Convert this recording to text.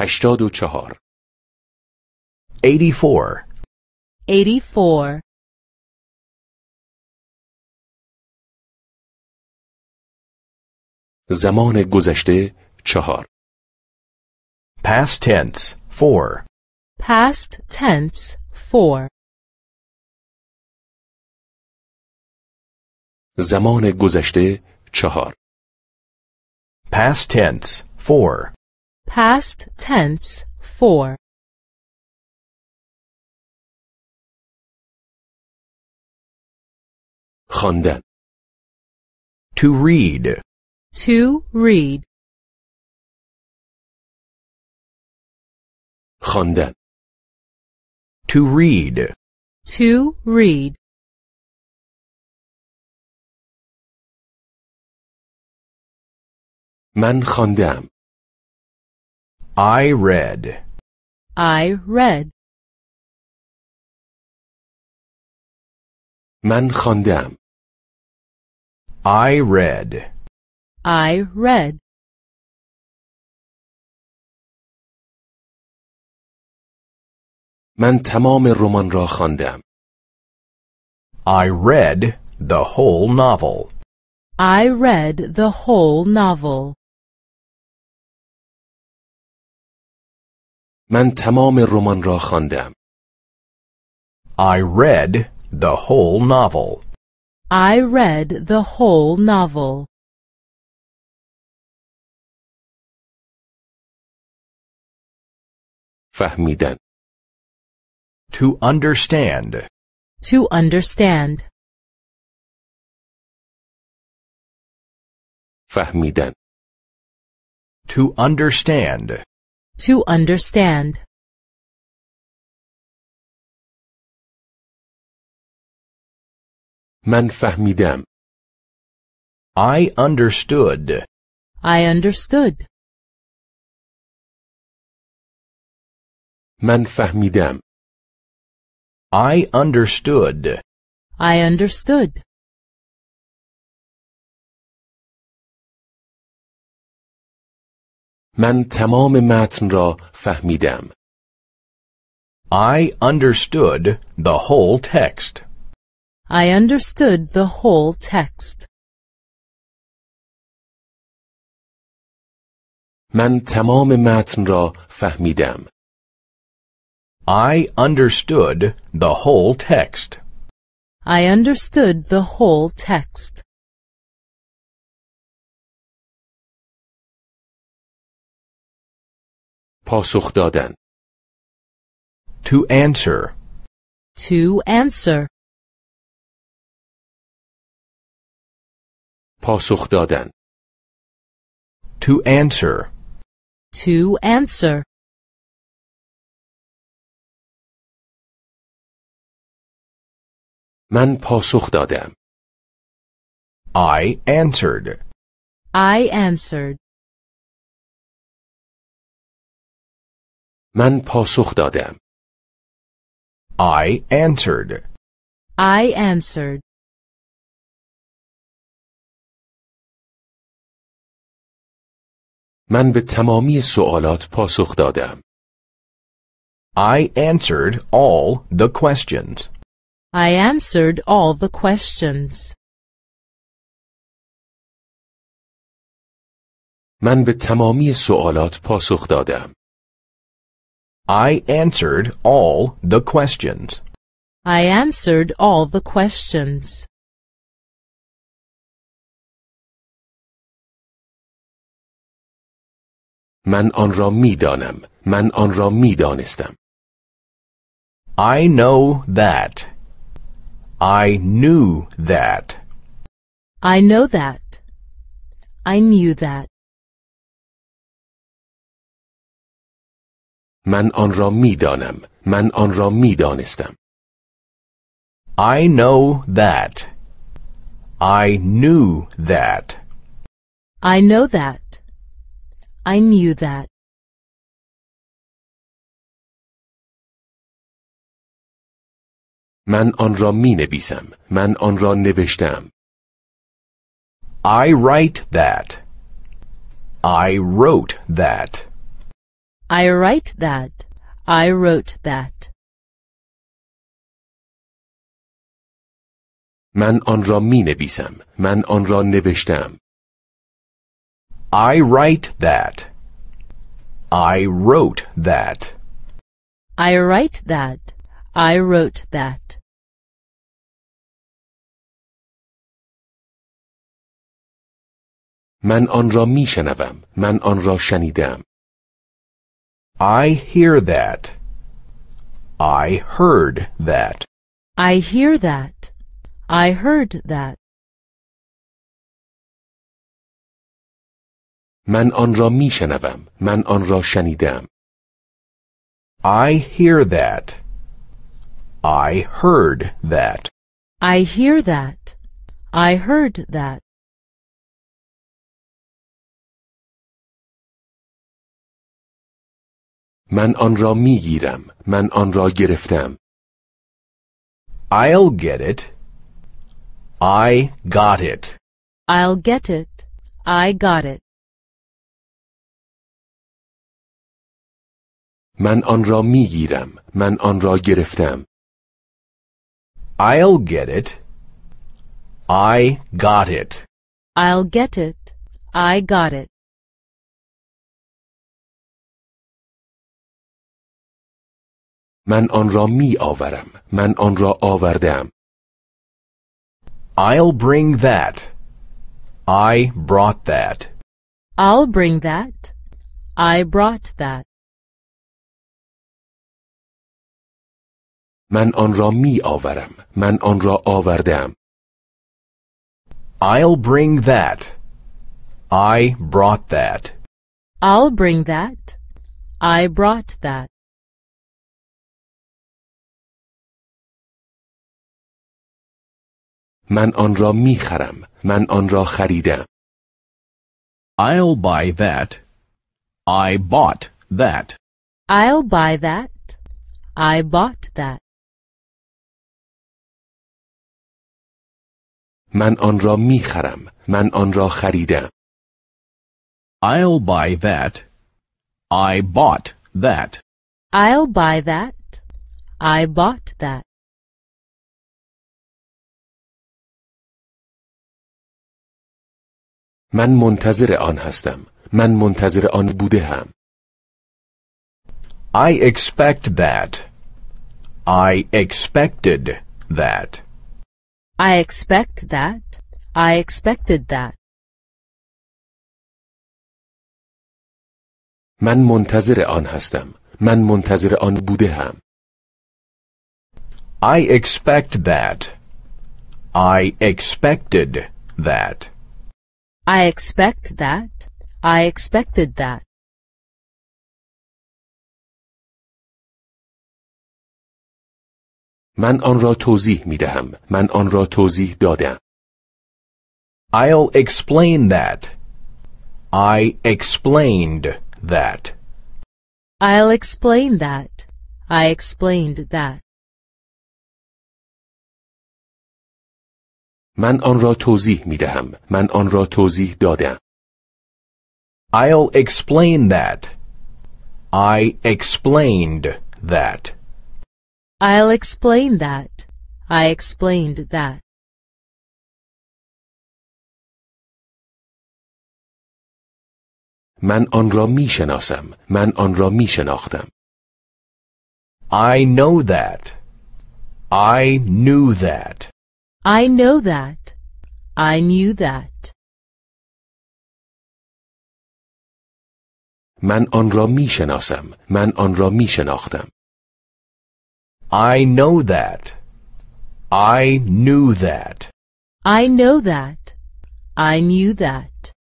84 84 زمان گذشته چهار Past tense 4 Past tense 4 زمان گذشته چهار Past tense 4 Past tense 4. خواندن To read. To read. خواندن To read. To read. من خواندم. I read. I read. من خواندم. I read. I read. من تمام رمان را خواندم. I read the whole novel. I read the whole novel. من تمام رمان را خواندم. I read the whole novel. I read the whole novel. فهمیدن To understand To understand فهمیدن To understand to understand من فهمیدم I understood I understood من فهمیدم I understood I understood من تمام متن را فهمیدم. I understood the whole text. I understood the whole text. من تمام متن را فهمیدم. I understood the whole text. I understood the whole text. پاسخ دادن To answer To answer پاسخ دادن To answer To answer من پاسخ دادم I answered I answered من پاسخ دادم. I answered. I answered. من به تمامی سوالات پاسخ دادم. I answered all the questions. I answered all the questions. من به تمامی سوالات پاسخ دادم. I answered all the questions. I answered all the questions. من آن را میدانم. من آن را میدانستم. I know that. I knew that. I know that. I knew that. من آن را میدانم من آن را میدانستم I know that I knew that I know that I knew that من آن را می نویسم. من آن را نوشتم. I write that. I wrote that. I write that. I wrote that. من آن را می نویسم. من آن را نوشتم. I write that. I wrote that. I write that. I wrote that. من آن را می شنوم. من آن را شنیدم. I hear that. I heard that. I hear that. I heard that. من آن را میشنوم. من آن را شنیدم. I hear that. I heard that. I hear that. I heard that. من آن را می گیرم. من آن را گرفتم. I'll get it. I got it. I'll get it. I got it. من آن را می گیرم. من آن را گرفتم. I'll get it. I got it. I'll get it. I got it. من آن را می آورم من آن را آوردم I'll bring that I brought that I'll bring that I brought that من آن را می آورم من آن را آوردم I'll bring that I brought that I'll bring that I brought that من آن را میخرم. من آن را خریدم. I'll buy that. I bought that. I'll buy that. I bought that. من آن را میخرم. من آن را خریدم. I'll buy that. I bought that. I'll buy that. I bought that. من منتظر آن هستم من منتظر آن بوده هم I expect that I expected that I expect that I expected that من منتظر آن هستم من منتظر آن بوده هم I expect that I expected that I expect that. I expected that. من آن را توضیح می دهم. من آن را توضیح دادم. I'll explain that. I explained that. I'll explain that. I explained that. من آن را توضیح می دهم. من آن را توضیح دادم. I'll explain that. I explained that. I'll explain that. I explained that. من آن را می شناسم. من آن را می شناختم. I know that. I knew that. I know that. I knew that. من آن را می شناسم. من آن را می شناختم. I know that. I knew that. I know that. I knew that.